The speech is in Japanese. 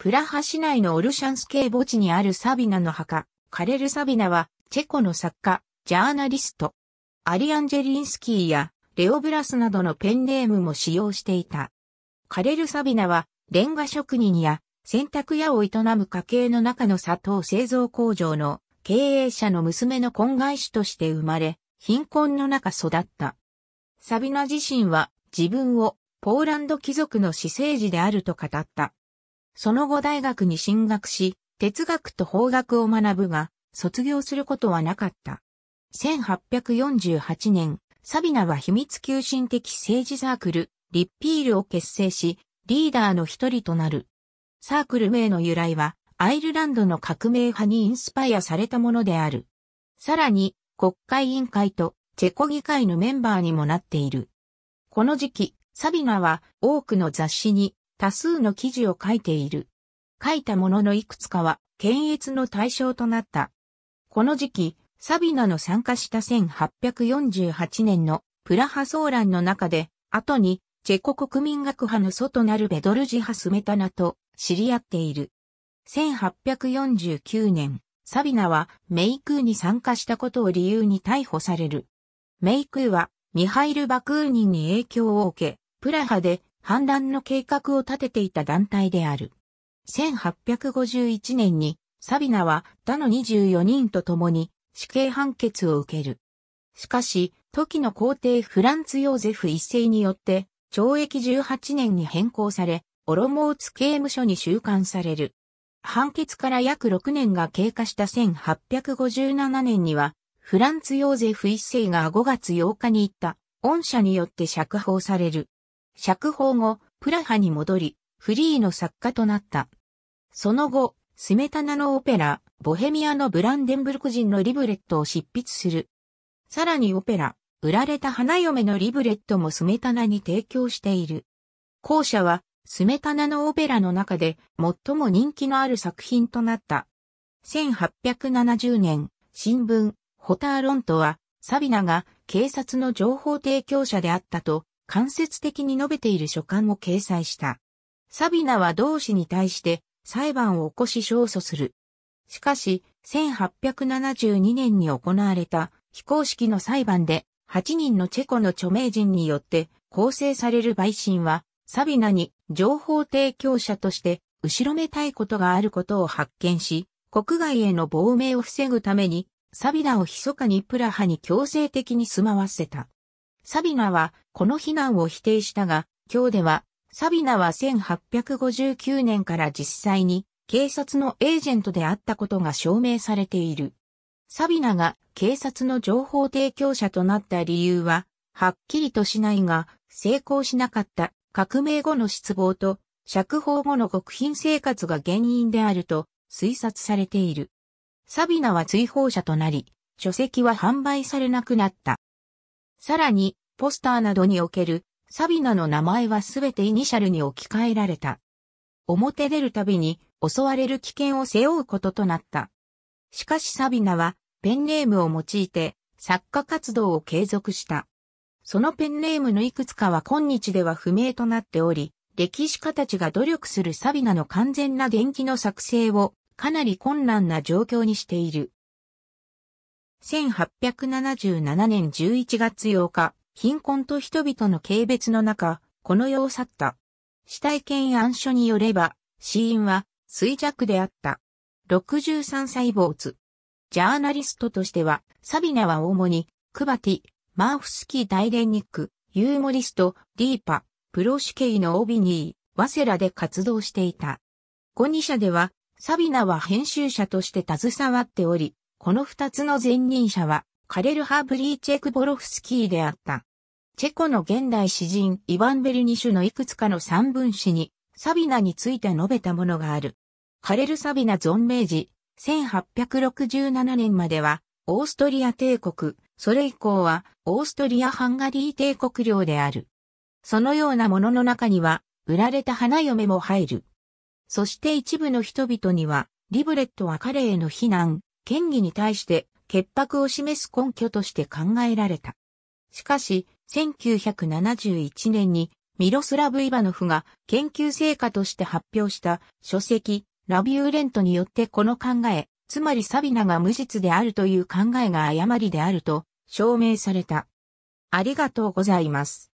プラハ市内のオルシャンスケー墓地にあるサビナの墓、カレル・サビナは、チェコの作家、ジャーナリスト、アリアンジェリンスキーや、レオブラスなどのペンネームも使用していた。カレル・サビナは、レンガ職人や、洗濯屋を営む家系の中の砂糖製造工場の経営者の娘の婚外子として生まれ、貧困の中育った。サビナ自身は自分をポーランド貴族の私生児であると語った。その後大学に進学し、哲学と法学を学ぶが、卒業することはなかった。1848年、サビナは秘密求心的政治サークル、リッピールを結成し、リーダーの一人となる。サークル名の由来は、アイルランドの革命派にインスパイアされたものである。さらに、国会委員会とチェコ議会のメンバーにもなっている。この時期、サビナは多くの雑誌に多数の記事を書いている。書いたもののいくつかは検閲の対象となった。この時期、サビナの参加した1848年のプラハ騒乱の中で、後にチェコ国民学派の祖となるベドルジハ・スメタナと知り合っている。1849年、サビナはメイクーに参加したことを理由に逮捕される。メイクーはミハイル・バクーニンに影響を受け、プラハで反乱の計画を立てていた団体である。1851年にサビナは他の24人と共に死刑判決を受ける。しかし、時の皇帝フランツ・ヨーゼフ一世によって懲役18年に変更され、オロモーツ刑務所に収監される。判決から約6年が経過した1857年には、フランツ・ヨーゼフ一世が5月8日に行った、恩赦によって釈放される。釈放後、プラハに戻り、フリーの作家となった。その後、スメタナのオペラ、ボヘミアのブランデンブルク人のリブレットを執筆する。さらにオペラ、売られた花嫁のリブレットもスメタナに提供している。後者は、スメタナのオペラの中で最も人気のある作品となった。1870年、新聞、ホターロントは、サビナが警察の情報提供者であったと間接的に述べている書簡を掲載した。サビナは同氏に対して裁判を起こし勝訴する。しかし、1872年に行われた非公式の裁判で、8人のチェコの著名人によって構成される陪審は、サビナに情報提供者として後ろめたいことがあることを発見し、国外への亡命を防ぐために、サビナを密かにプラハに強制的に住まわせた。サビナはこの非難を否定したが、今日では、サビナは1859年から実際に警察のエージェントであったことが証明されている。サビナが警察の情報提供者となった理由は、はっきりとしないが、成功しなかった革命後の失望と釈放後の極貧生活が原因であると推察されている。サビナは追放者となり、書籍は販売されなくなった。さらに、ポスターなどにおけるサビナの名前はすべてイニシャルに置き換えられた。表出るたびに襲われる危険を背負うこととなった。しかしサビナはペンネームを用いて作家活動を継続した。そのペンネームのいくつかは今日では不明となっており、歴史家たちが努力するサビナの完全な元気の作成をかなり困難な状況にしている。1877年11月8日、貧困と人々の軽蔑の中、この世を去った。死体検案書によれば、死因は衰弱であった。63歳主。ジャーナリストとしては、サビナは主に、クバティ、マーフスキー大連ニック、ユーモリスト、ディーパ、プロシケイのオビニー、ワセラで活動していた。ゴニ社では、サビナは編集者として携わっており、この二つの前任者は、カレルハ・ブリーチェクボロフスキーであった。チェコの現代詩人イヴァン・ベルニシュのいくつかの三文詩に、サビナについて述べたものがある。カレル・サビナ存命時、1867年までは、オーストリア帝国、それ以降は、オーストリア・ハンガリー帝国領である。そのようなものの中には、売られた花嫁も入る。そして一部の人々には、リブレットは彼への非難、権威に対して、潔白を示す根拠として考えられた。しかし、1971年にミロスラブ・イバノフが研究成果として発表した書籍ラビューレントによってこの考え、つまりサビナが無実であるという考えが誤りであると証明された。ありがとうございます。